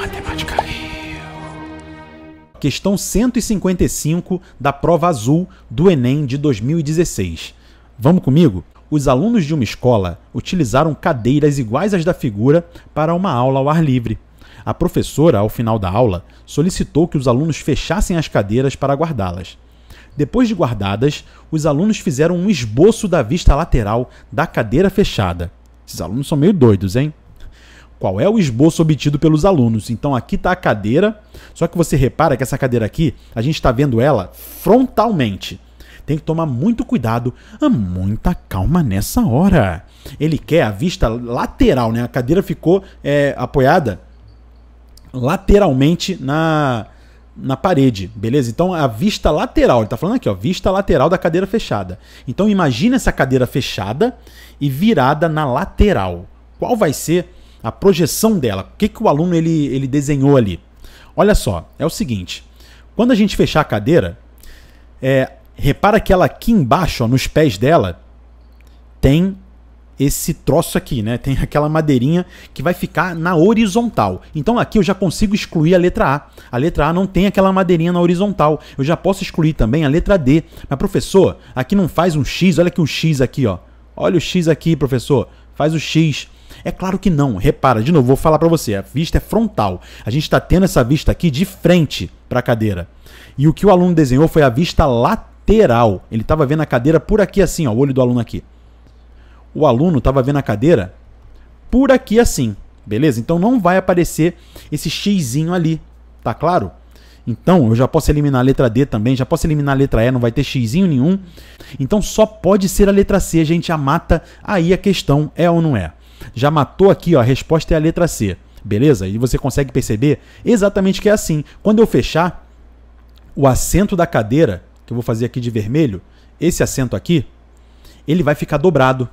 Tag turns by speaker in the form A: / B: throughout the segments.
A: matemática eu. Questão 155 da prova azul do Enem de 2016. Vamos comigo? Os alunos de uma escola utilizaram cadeiras iguais às da figura para uma aula ao ar livre. A professora, ao final da aula, solicitou que os alunos fechassem as cadeiras para guardá-las. Depois de guardadas, os alunos fizeram um esboço da vista lateral da cadeira fechada. Esses alunos são meio doidos, hein? qual é o esboço obtido pelos alunos. Então aqui está a cadeira, só que você repara que essa cadeira aqui, a gente está vendo ela frontalmente. Tem que tomar muito cuidado, muita calma nessa hora. Ele quer a vista lateral, né? A cadeira ficou é, apoiada lateralmente na, na parede, beleza? Então a vista lateral, ele está falando aqui, ó, vista lateral da cadeira fechada. Então imagina essa cadeira fechada e virada na lateral. Qual vai ser a projeção dela, o que, que o aluno ele, ele desenhou ali. Olha só, é o seguinte: quando a gente fechar a cadeira, é, repara que ela aqui embaixo, ó, nos pés dela, tem esse troço aqui, né? Tem aquela madeirinha que vai ficar na horizontal. Então aqui eu já consigo excluir a letra A. A letra A não tem aquela madeirinha na horizontal. Eu já posso excluir também a letra D. Mas professor, aqui não faz um X, olha que o X aqui, ó. Olha o X aqui, professor. Faz o X. É claro que não. Repara, de novo, vou falar para você, a vista é frontal. A gente está tendo essa vista aqui de frente para a cadeira. E o que o aluno desenhou foi a vista lateral. Ele estava vendo a cadeira por aqui assim, ó, o olho do aluno aqui. O aluno estava vendo a cadeira por aqui assim, beleza? Então não vai aparecer esse xizinho ali, tá claro? Então, eu já posso eliminar a letra D também, já posso eliminar a letra E, não vai ter xizinho nenhum. Então, só pode ser a letra C, gente, a mata. Aí a questão é ou não é já matou aqui, ó, a resposta é a letra C. Beleza? E você consegue perceber exatamente que é assim. Quando eu fechar o assento da cadeira, que eu vou fazer aqui de vermelho, esse assento aqui, ele vai ficar dobrado.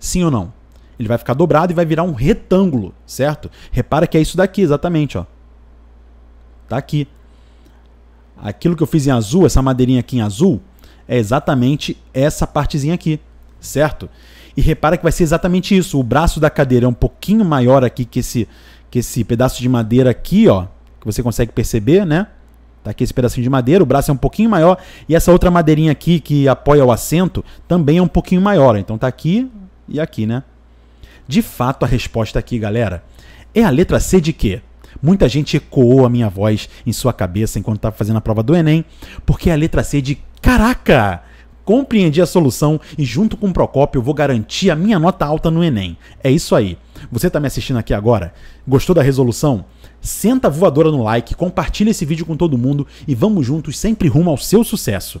A: Sim ou não? Ele vai ficar dobrado e vai virar um retângulo, certo? Repara que é isso daqui, exatamente, ó. Tá aqui. Aquilo que eu fiz em azul, essa madeirinha aqui em azul, é exatamente essa partezinha aqui certo? E repara que vai ser exatamente isso. O braço da cadeira é um pouquinho maior aqui que esse, que esse pedaço de madeira aqui, ó. Que você consegue perceber, né? Tá aqui esse pedacinho de madeira, o braço é um pouquinho maior. E essa outra madeirinha aqui que apoia o assento também é um pouquinho maior. Então tá aqui e aqui, né? De fato, a resposta aqui, galera, é a letra C de quê? Muita gente ecoou a minha voz em sua cabeça enquanto estava fazendo a prova do Enem, porque é a letra C de caraca! compreendi a solução e junto com o Procópio vou garantir a minha nota alta no Enem. É isso aí. Você está me assistindo aqui agora? Gostou da resolução? Senta a voadora no like, compartilha esse vídeo com todo mundo e vamos juntos sempre rumo ao seu sucesso.